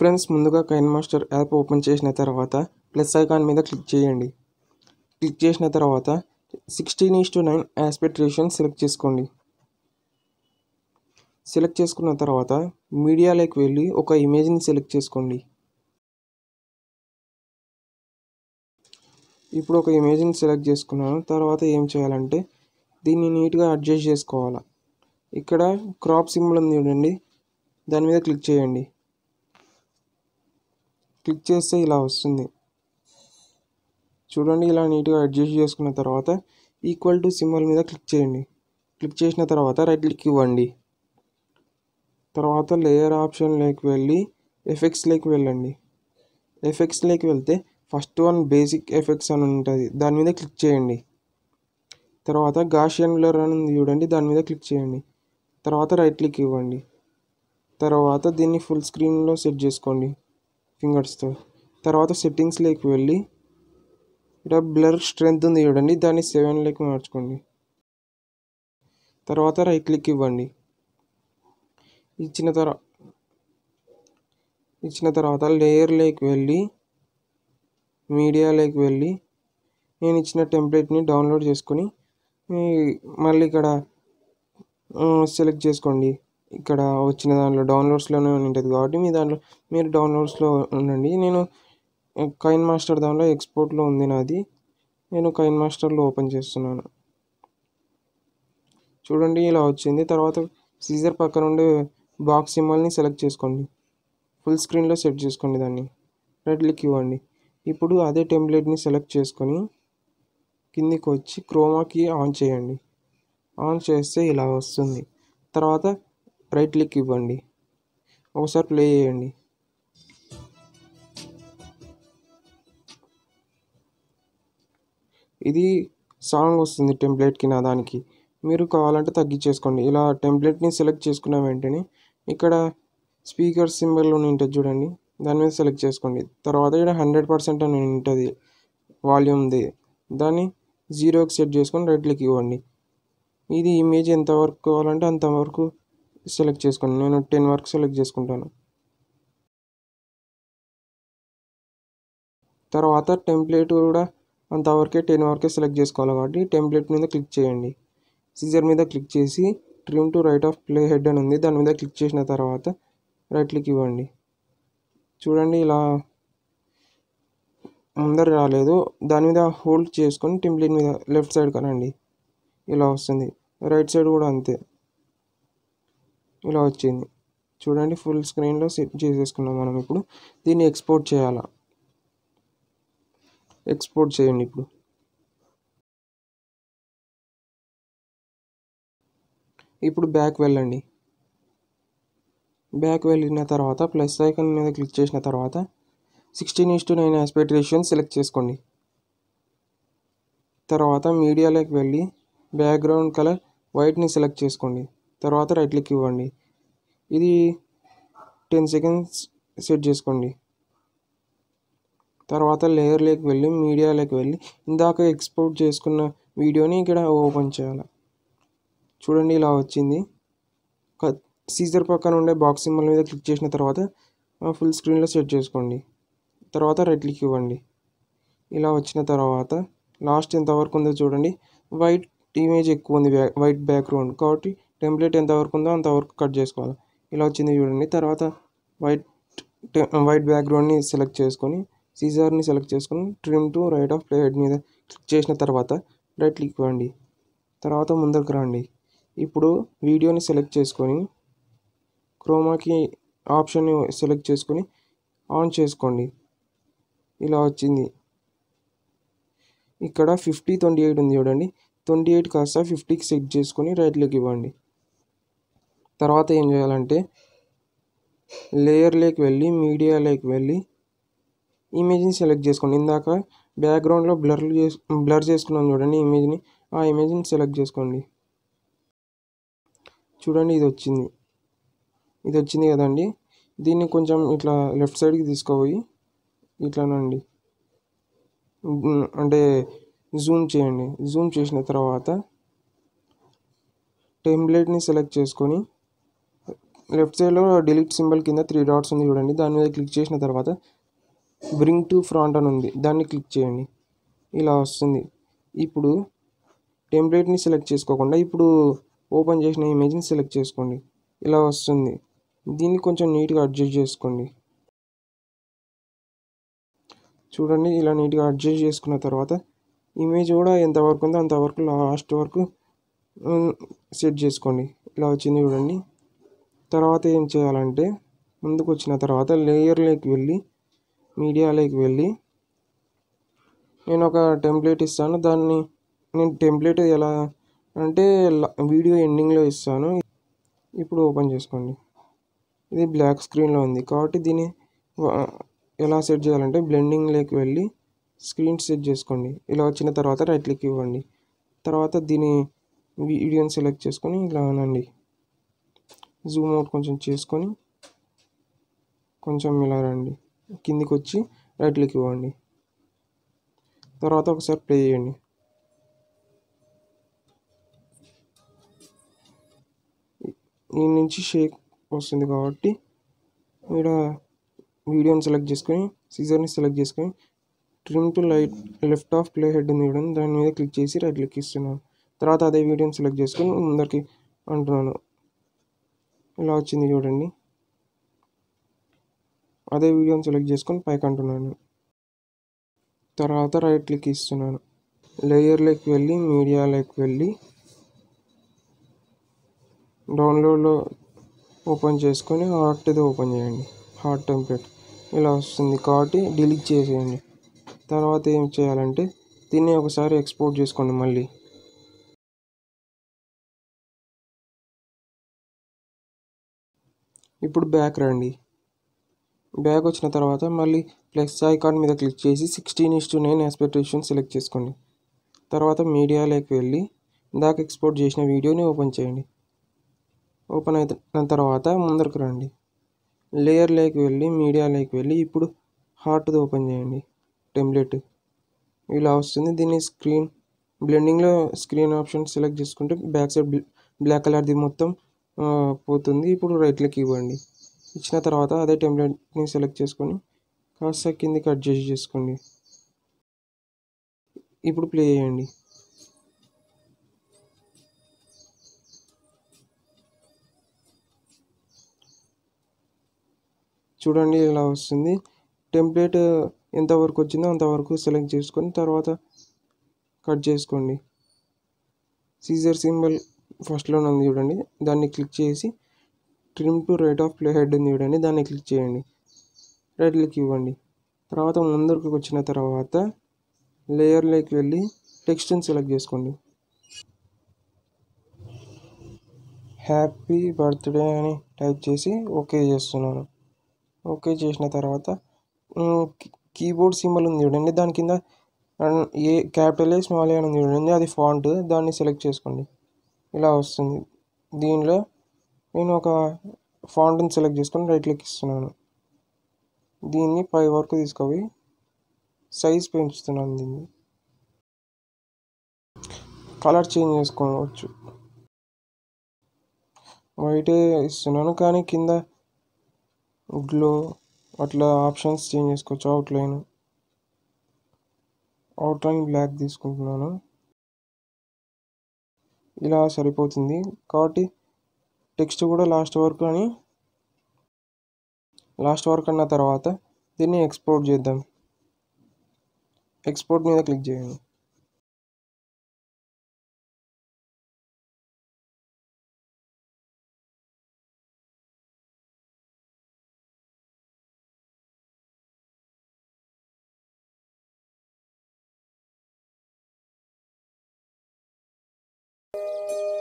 friends ముందుగా Kine master app open చేసిన తర్వాత ప్లస్ ఐకాన్ మీద క్లిక్ చేయండి క్లిక్ చేసిన తర్వాత sixteen is to nine aspect రేషన్ సెలెక్ట్ చేసుకోండి సెలెక్ట్ చేసుకున్న తర్వాత మీడియా లైక్ వెళ్ళి ఒక ఇమేజ్ని సెలెక్ట్ చేసుకోండి ఇప్పుడు ఒక ఇమేజ్ని సెలెక్ట్ చేసుకున్నాను తర్వాత ఏం చేయాలంటే దీన్ని నీట్గా అడ్జస్ట్ చేసుకోవాలి ఇక్కడ క్రాప్ సింబల్ ఉంది చూడండి దాని మీద క్లిక్ చేయండి క్లిక్ చేస్తే ఇలా వస్తుంది చూడండి ఇలా నీట్గా అడ్జస్ట్ చేసుకున్న తర్వాత ఈక్వల్ టు సింబల్ మీద క్లిక్ చేయండి క్లిక్ చేసిన తర్వాత రైట్ క్లిక్ ఇవ్వండి తర్వాత లేయర్ ఆప్షన్లోకి వెళ్ళి ఎఫెక్ట్స్లోకి వెళ్ళండి ఎఫెక్ట్స్లోకి వెళ్తే ఫస్ట్ వన్ బేసిక్ ఎఫెక్ట్స్ అని ఉంటుంది దాని మీద క్లిక్ చేయండి తర్వాత గాషియన్ బ్లర్ అని చూడండి దాని మీద క్లిక్ చేయండి తర్వాత రైట్ క్లిక్ ఇవ్వండి తర్వాత దీన్ని ఫుల్ స్క్రీన్లో సెట్ చేసుకోండి ఫింగర్స్తో తర్వాత సెట్టింగ్స్ సెట్టింగ్స్లోకి వెళ్ళి ఇక్కడ బ్లర్ స్ట్రెంత్ ఉంది చూడండి దాన్ని సెవెన్ సెవెన్లోకి మార్చుకోండి తర్వాత రైట్ క్లిక్ ఇవ్వండి ఇచ్చిన తర్వాత ఇచ్చిన తర్వాత లేయర్ లేయర్లోకి వెళ్ళి మీడియా మీడియాలోకి వెళ్ళి నేను ఇచ్చిన టెంప్లెట్ని డౌన్లోడ్ చేసుకొని మళ్ళీ ఇక్కడ సెలెక్ట్ చేసుకోండి ఇక్కడ వచ్చిన దాంట్లో డౌన్లోడ్స్లోనే ఉంటుంది కాబట్టి మీ దాంట్లో మీరు డౌన్లోడ్స్లో ఉండండి నేను కైన్ మాస్టర్ దాంట్లో ఎక్స్పోర్ట్లో ఉంది నాది నేను కైన్ మాస్టర్లో ఓపెన్ చేస్తున్నాను చూడండి ఇలా వచ్చింది తర్వాత సీజర్ పక్కన ఉండే బాక్స్ సిమ్మల్ని సెలెక్ట్ చేసుకోండి ఫుల్ స్క్రీన్లో సెట్ చేసుకోండి దాన్ని రెడ్ లిక్ ఇవ్వండి ఇప్పుడు అదే టెంప్లెట్ని సెలెక్ట్ చేసుకొని కిందికి వచ్చి క్రోమాకి ఆన్ చేయండి ఆన్ చేస్తే ఇలా వస్తుంది తర్వాత రైట్ క్లిక్ ఇవ్వండి ఒకసారి ప్లే చేయండి ఇది సాంగ్ వస్తుంది టెంప్లెట్కి నా దానికి మీరు కావాలంటే తగ్గించేసుకోండి ఇలా టెంప్లెట్ని సెలెక్ట్ చేసుకున్న వెంటనే ఇక్కడ స్పీకర్ సింబల్ ఉంటుంది చూడండి దాని మీద సెలెక్ట్ చేసుకోండి తర్వాత ఇక్కడ హండ్రెడ్ పర్సెంట్ అని ఉంటుంది వాల్యూమ్ది దాన్ని జీరోకి సెట్ చేసుకొని రైట్ క్లిక్ ఇవ్వండి ఇది ఇమేజ్ ఎంతవరకు కావాలంటే అంతవరకు సెలెక్ట్ చేసుకోండి నేను టెన్ వరకు సెలెక్ట్ చేసుకుంటాను తర్వాత టెంప్లెట్ కూడా అంతవరకే టెన్ వరకే సెలెక్ట్ చేసుకోవాలి కాబట్టి టెంప్లెట్ మీద క్లిక్ చేయండి సీజర్ మీద క్లిక్ చేసి trim to right of play head అని ఉంది దాని మీద క్లిక్ చేసిన తర్వాత రైట్ క్లిక్ ఇవ్వండి చూడండి ఇలా ముందర రాలేదు దాని మీద హోల్డ్ చేసుకొని టెంప్లెట్ మీద లెఫ్ట్ సైడ్ కనండి ఇలా వస్తుంది రైట్ సైడ్ కూడా అంతే ఇలా వచ్చింది చూడండి ఫుల్ స్క్రీన్లో సెట్ చేసేసుకున్నాం మనం ఇప్పుడు దీన్ని ఎక్స్పోర్ట్ చేయాలా ఎక్స్పోర్ట్ చేయండి ఇప్పుడు ఇప్పుడు బ్యాక్ వెళ్ళండి బ్యాక్ వెళ్ళిన తర్వాత ప్లస్ ఐకన్ మీద క్లిక్ చేసిన తర్వాత sixteen is to nine aspect select చేసుకోండి తర్వాత మీడియాలోకి వెళ్ళి బ్యాక్గ్రౌండ్ కలర్ వైట్ని సెలెక్ట్ చేసుకోండి తర్వాత రైట్ క్లిక్ ఇవ్వండి ఇది టెన్ సెకండ్స్ సెట్ చేసుకోండి తర్వాత లేయర్లోకి వెళ్ళి మీడియాలోకి వెళ్ళి ఇందాక ఎక్స్పోర్ట్ చేసుకున్న వీడియోని ఇక్కడ ఓపెన్ చేయాలి చూడండి ఇలా వచ్చింది సీజర్ పక్కన ఉండే బాక్స్ సింబల్ మీద క్లిక్ చేసిన తర్వాత ఫుల్ స్క్రీన్లో సెట్ చేసుకోండి తర్వాత రైట్ క్లిక్ ఇవ్వండి ఇలా వచ్చిన తర్వాత లాస్ట్ ఎంతవరకు ఉందో చూడండి వైట్ ఇమేజ్ ఎక్కువ ఉంది వైట్ బ్యాక్గ్రౌండ్ కాబట్టి టెంప్లెట్ ఎంత వరకు ఉందో అంత వరకు కట్ చేసుకోవాలి ఇలా వచ్చింది చూడండి తర్వాత వైట్ వైట్ బ్యాక్గ్రౌండ్ని సెలెక్ట్ చేసుకొని సీజర్ని సెలెక్ట్ చేసుకొని trim to right of playhead మీద క్లిక్ చేసిన తర్వాత రైట్ క్లిక్ ఇవ్వండి తర్వాత ముందరకు రండి ఇప్పుడు వీడియోని సెలెక్ట్ చేసుకొని క్రోమాకి ఆప్షన్ని సెలెక్ట్ చేసుకొని ఆన్ చేసుకోండి ఇలా వచ్చింది ఇక్కడ ఫిఫ్టీ ట్వంటీ ఎయిట్ ఉంది చూడండి ట్వంటీ ఎయిట్ కాస్త ఫిఫ్టీకి సెట్ చేసుకొని రైట్లోకి ఇవ్వండి తర్వాత ఏం చేయాలంటే లేయర్ లేక్ వెళ్ళి మీడియా లేక్ వెళ్ళి ఇమేజ్ని సెలెక్ట్ చేసుకోండి ఇందాక బ్యాక్గ్రౌండ్లో బ్లర్ చేసు బ్లర్ చేసుకున్నాం చూడండి ఇమేజ్ని ఆ ఇమేజ్ని సెలెక్ట్ చేసుకోండి చూడండి ఇది వచ్చింది ఇది వచ్చింది కదండి దీన్ని కొంచెం ఇట్లా లెఫ్ట్ సైడ్కి తీసుకోపోయి ఇట్లానండి అంటే జూమ్ చేయండి జూమ్ చేసిన తర్వాత టెంప్లెట్ని సెలెక్ట్ చేసుకొని లెఫ్ట్ సైడ్లో డిలీట్ సింబల్ కింద త్రీ డాట్స్ ఉంది చూడండి దాని మీద క్లిక్ చేసిన తర్వాత బ్రింగ్ టు ఫ్రాంట్ అని ఉంది దాన్ని క్లిక్ చేయండి ఇలా వస్తుంది ఇప్పుడు టెంప్లెట్ని సెలెక్ట్ చేసుకోకుండా ఇప్పుడు ఓపెన్ చేసిన ఇమేజ్ని సెలెక్ట్ చేసుకోండి ఇలా వస్తుంది దీన్ని కొంచెం నీట్గా అడ్జస్ట్ చేసుకోండి చూడండి ఇలా నీట్గా అడ్జస్ట్ చేసుకున్న తర్వాత ఇమేజ్ కూడా ఎంతవరకు ఉందో అంతవరకు లాస్ట్ వరకు సెట్ చేసుకోండి ఇలా వచ్చింది చూడండి తర్వాత ఏం చేయాలంటే ముందుకు వచ్చిన తర్వాత లేయర్లోకి వెళ్ళి మీడియాలోకి వెళ్ళి నేను ఒక టెంప్లెట్ ఇస్తాను దాన్ని నేను టెంప్లెట్ ఎలా అంటే వీడియో ఎండింగ్లో ఇస్తాను ఇప్పుడు ఓపెన్ చేసుకోండి ఇది బ్లాక్ స్క్రీన్లో ఉంది కాబట్టి దీన్ని ఎలా సెట్ చేయాలంటే బ్లెండింగ్ బ్లెండింగ్లోకి వెళ్ళి స్క్రీన్ సెట్ చేసుకోండి ఇలా వచ్చిన తర్వాత రైట్ క్లిక్ ఇవ్వండి తర్వాత దీని వీడియోని సెలెక్ట్ చేసుకొని ఇలా అనండి జూమ్ అవుట్ కొంచెం చేసుకొని కొంచెం ఇలా రండి కిందికి వచ్చి రైట్ క్లిక్ ఇవ్వండి తర్వాత ఒకసారి ప్లే చేయండి ఈ నుంచి షేక్ వస్తుంది కాబట్టి ఇక్కడ వీడియోని సెలెక్ట్ చేసుకొని సీజర్ని సెలెక్ట్ చేసుకొని trim to light left of play head ఉంది ఇవ్వడం దాని మీద క్లిక్ చేసి రైట్ క్లిక్ ఇస్తున్నాను తర్వాత అదే వీడియోని సెలెక్ట్ చేసుకొని ముందరికి అంటున్నాను ఇలా వచ్చింది చూడండి అదే వీడియోని సెలెక్ట్ చేసుకొని పైకి అంటున్నాను తర్వాత రైట్ క్లిక్ ఇస్తున్నాను లేయర్లోకి వెళ్ళి మీడియాలోకి వెళ్ళి డౌన్లోడ్లో ఓపెన్ చేసుకొని అది ఓపెన్ చేయండి హార్ట్ టెంప్లెట్ ఇలా వస్తుంది కాబట్టి డిలీట్ చేసేయండి తర్వాత ఏం చేయాలంటే దీన్ని ఒకసారి ఎక్స్పోర్ట్ చేసుకోండి మళ్ళీ ఇప్పుడు బ్యాక్ రండి బ్యాక్ వచ్చిన తర్వాత మళ్ళీ ప్లస్ ఐకాన్ మీద క్లిక్ చేసి sixteen is to nine expectation select చేసుకోండి తర్వాత మీడియా మీడియాలోకి వెళ్ళి ఇందాక ఎక్స్పోర్ట్ చేసిన వీడియోని ఓపెన్ చేయండి ఓపెన్ అయిన తర్వాత ముందరకు రండి లేయర్ లేయర్లోకి వెళ్ళి మీడియా మీడియాలోకి వెళ్ళి ఇప్పుడు హార్ట్ది ఓపెన్ చేయండి టెంప్లెట్ ఇలా వస్తుంది దీన్ని స్క్రీన్ బ్లెండింగ్లో స్క్రీన్ ఆప్షన్ సెలెక్ట్ చేసుకుంటే బ్యాక్ సైడ్ బ్లాక్ కలర్ది మొత్తం పోతుంది ఇప్పుడు రైట్ క్లిక్ ఇవ్వండి ఇచ్చిన తర్వాత అదే టెంప్లెట్ని సెలెక్ట్ చేసుకొని కాస్త కిందికి అడ్జస్ట్ చేసుకోండి ఇప్పుడు ప్లే చేయండి చూడండి ఇలా వస్తుంది టెంప్లెట్ ఎంతవరకు వచ్చిందో అంతవరకు సెలెక్ట్ చేసుకొని తర్వాత కట్ చేసుకోండి సీజర్ సింబల్ ఫస్ట్లో ఉంది చూడండి దాన్ని క్లిక్ చేసి trim to right of play head ఉంది చూడండి దాన్ని క్లిక్ చేయండి రైట్ క్లిక్ ఇవ్వండి తర్వాత ముందరికి వచ్చిన తర్వాత లేయర్లోకి వెళ్ళి టెక్స్ట్ని సెలెక్ట్ చేసుకోండి హ్యాపీ బర్త్డే అని టైప్ చేసి ఓకే చేస్తున్నాను ఓకే చేసిన తర్వాత కీబోర్డ్ సింబల్ ఉంది చూడండి దాని కింద ఏ క్యాపిటల్ ఏ స్మాల్ ఏ అని ఉంది చూడండి అది ఫాంట్ దాన్ని సెలెక్ట్ చేసుకోండి ఇలా వస్తుంది దీనిలో నేను ఒక ఫాంట్ని సెలెక్ట్ చేసుకొని రైట్ క్లిక్ ఇస్తున్నాను దీన్ని పై వరకు తీసుకుపోయి సైజ్ పెంచుతున్నాను దీన్ని కలర్ చేంజ్ చేసుకోవచ్చు వైటే ఇస్తున్నాను కానీ కింద గ్లో అట్లా ఆప్షన్స్ చేంజ్ చేసుకోవచ్చు అవుట్లైన్ అవుట్లైన్ బ్లాక్ తీసుకుంటున్నాను ఇలా సరిపోతుంది కాబట్టి టెక్స్ట్ కూడా లాస్ట్ వరకు అని లాస్ట్ వర్క్ అన్న తర్వాత దీన్ని ఎక్స్పోర్ట్ చేద్దాం ఎక్స్పోర్ట్ మీద క్లిక్ చేయండి Música